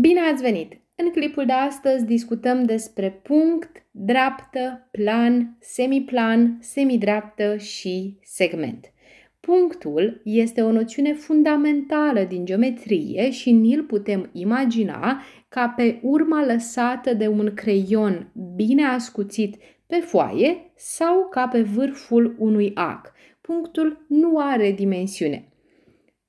Bine ați venit! În clipul de astăzi discutăm despre punct, dreaptă, plan, semiplan, semidreaptă și segment. Punctul este o noțiune fundamentală din geometrie și ni-l putem imagina ca pe urma lăsată de un creion bine ascuțit pe foaie sau ca pe vârful unui ac. Punctul nu are dimensiune.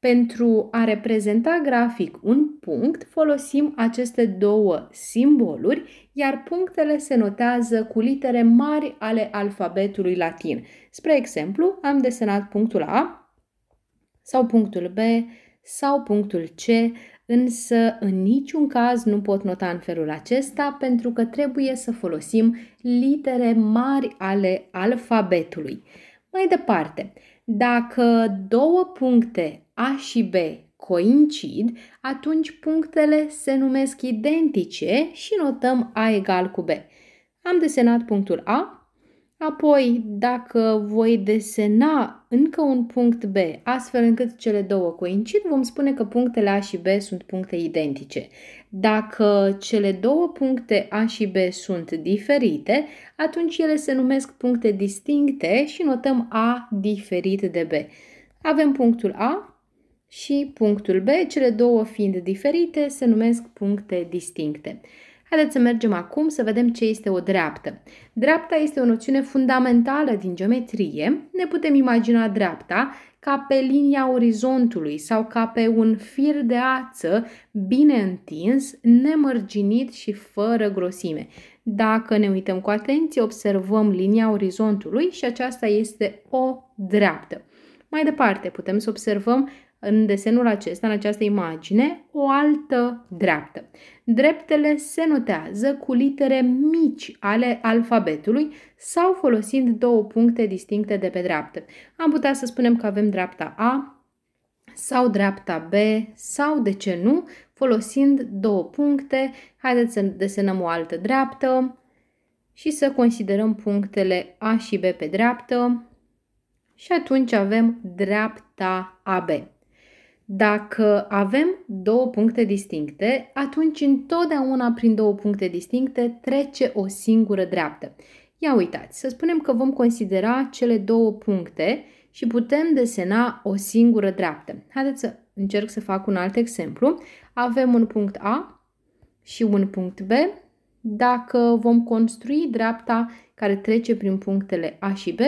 Pentru a reprezenta grafic un punct, folosim aceste două simboluri, iar punctele se notează cu litere mari ale alfabetului latin. Spre exemplu, am desenat punctul A sau punctul B sau punctul C, însă în niciun caz nu pot nota în felul acesta pentru că trebuie să folosim litere mari ale alfabetului. Mai departe, dacă două puncte a și B coincid, atunci punctele se numesc identice și notăm A egal cu B. Am desenat punctul A, apoi dacă voi desena încă un punct B, astfel încât cele două coincid, vom spune că punctele A și B sunt puncte identice. Dacă cele două puncte A și B sunt diferite, atunci ele se numesc puncte distincte și notăm A diferit de B. Avem punctul A, și punctul B, cele două fiind diferite, se numesc puncte distincte. Haideți să mergem acum să vedem ce este o dreaptă. Dreapta este o noțiune fundamentală din geometrie. Ne putem imagina dreapta ca pe linia orizontului sau ca pe un fir de ață bine întins, nemărginit și fără grosime. Dacă ne uităm cu atenție, observăm linia orizontului și aceasta este o dreaptă. Mai departe, putem să observăm în desenul acesta, în această imagine, o altă dreaptă. Dreptele se notează cu litere mici ale alfabetului sau folosind două puncte distincte de pe dreaptă. Am putea să spunem că avem dreapta A sau dreapta B sau, de ce nu, folosind două puncte. Haideți să desenăm o altă dreaptă și să considerăm punctele A și B pe dreaptă și atunci avem dreapta AB. Dacă avem două puncte distincte, atunci întotdeauna prin două puncte distincte trece o singură dreaptă. Ia uitați, să spunem că vom considera cele două puncte și putem desena o singură dreaptă. Haideți să încerc să fac un alt exemplu. Avem un punct A și un punct B. Dacă vom construi dreapta care trece prin punctele A și B,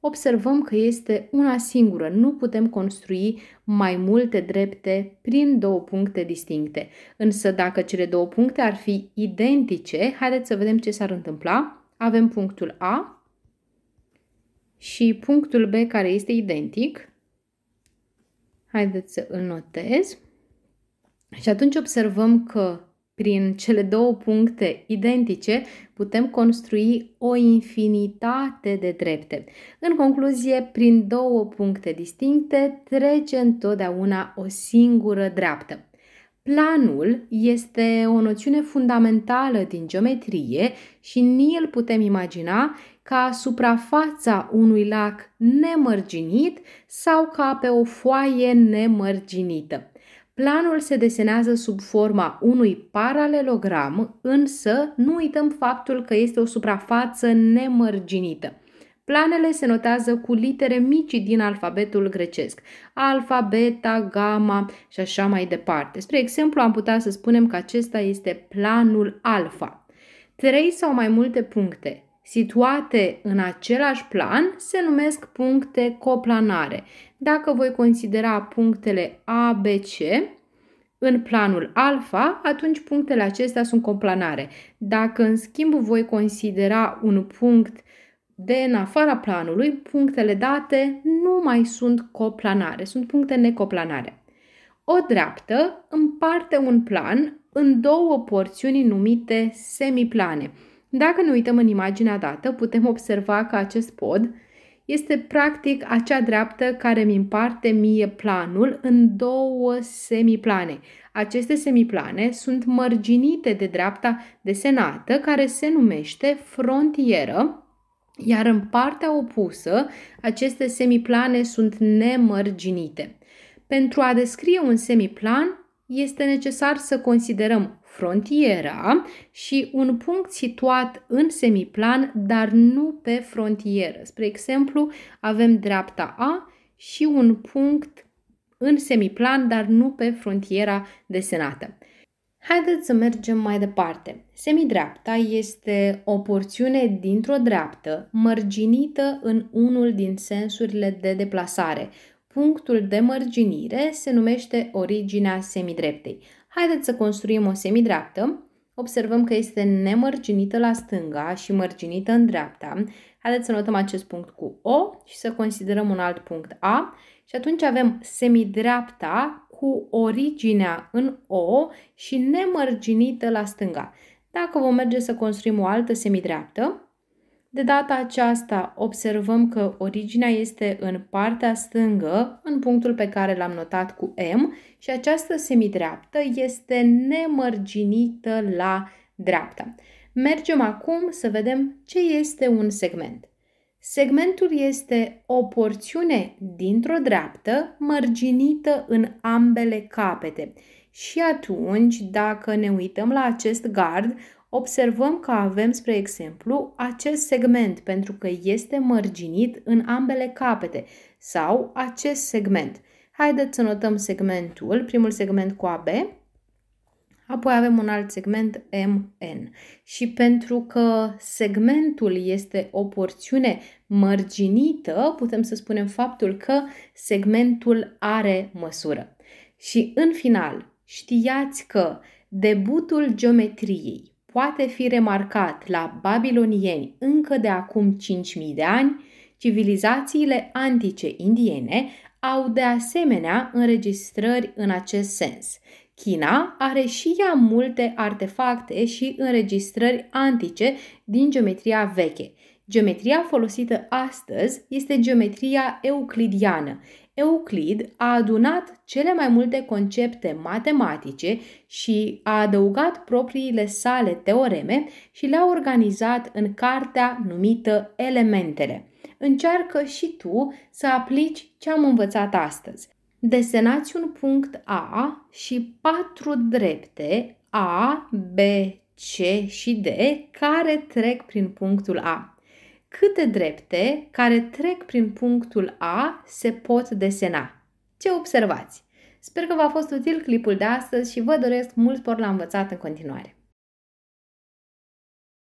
observăm că este una singură. Nu putem construi mai multe drepte prin două puncte distincte. Însă dacă cele două puncte ar fi identice, haideți să vedem ce s-ar întâmpla. Avem punctul A și punctul B care este identic. Haideți să îl notez. Și atunci observăm că prin cele două puncte identice putem construi o infinitate de drepte. În concluzie, prin două puncte distincte trece întotdeauna o singură dreaptă. Planul este o noțiune fundamentală din geometrie și ni îl putem imagina ca suprafața unui lac nemărginit sau ca pe o foaie nemărginită. Planul se desenează sub forma unui paralelogram, însă nu uităm faptul că este o suprafață nemărginită. Planele se notează cu litere mici din alfabetul grecesc, alfa, beta, gamma și așa mai departe. Spre exemplu, am putea să spunem că acesta este planul alfa. Trei sau mai multe puncte situate în același plan se numesc puncte coplanare. Dacă voi considera punctele A, B, C în planul alfa, atunci punctele acestea sunt coplanare. Dacă în schimb voi considera un punct de în afara planului, punctele date nu mai sunt coplanare, sunt puncte necoplanare. O dreaptă împarte un plan în două porțiuni numite semiplane – dacă ne uităm în imaginea dată, putem observa că acest pod este practic acea dreaptă care mi împarte mie planul în două semiplane. Aceste semiplane sunt mărginite de dreapta desenată care se numește frontieră, iar în partea opusă aceste semiplane sunt nemărginite. Pentru a descrie un semiplan, este necesar să considerăm frontiera și un punct situat în semiplan, dar nu pe frontieră. Spre exemplu, avem dreapta A și un punct în semiplan, dar nu pe frontiera desenată. Haideți să mergem mai departe. Semidreapta este o porțiune dintr-o dreaptă mărginită în unul din sensurile de deplasare. Punctul de mărginire se numește originea semidreptei. Haideți să construim o semidreaptă. Observăm că este nemărginită la stânga și mărginită în dreapta. Haideți să notăm acest punct cu O și să considerăm un alt punct A. Și atunci avem semidreapta cu originea în O și nemărginită la stânga. Dacă vom merge să construim o altă semidreaptă, de data aceasta observăm că originea este în partea stângă, în punctul pe care l-am notat cu M, și această semidreaptă este nemărginită la dreapta. Mergem acum să vedem ce este un segment. Segmentul este o porțiune dintr-o dreaptă mărginită în ambele capete. Și atunci, dacă ne uităm la acest gard, observăm că avem, spre exemplu, acest segment pentru că este mărginit în ambele capete sau acest segment. Haideți să notăm segmentul, primul segment cu AB, apoi avem un alt segment MN. Și pentru că segmentul este o porțiune mărginită, putem să spunem faptul că segmentul are măsură. Și în final, știați că debutul geometriei poate fi remarcat la babilonieni încă de acum 5000 de ani, civilizațiile antice indiene au de asemenea înregistrări în acest sens. China are și ea multe artefacte și înregistrări antice din geometria veche. Geometria folosită astăzi este geometria euclidiană, Euclid a adunat cele mai multe concepte matematice și a adăugat propriile sale teoreme și le-a organizat în cartea numită Elementele. Încearcă și tu să aplici ce am învățat astăzi. Desenați un punct A și patru drepte A, B, C și D care trec prin punctul A câte drepte care trec prin punctul A se pot desena. Ce observați? Sper că v-a fost util clipul de astăzi și vă doresc mult spor la învățat în continuare.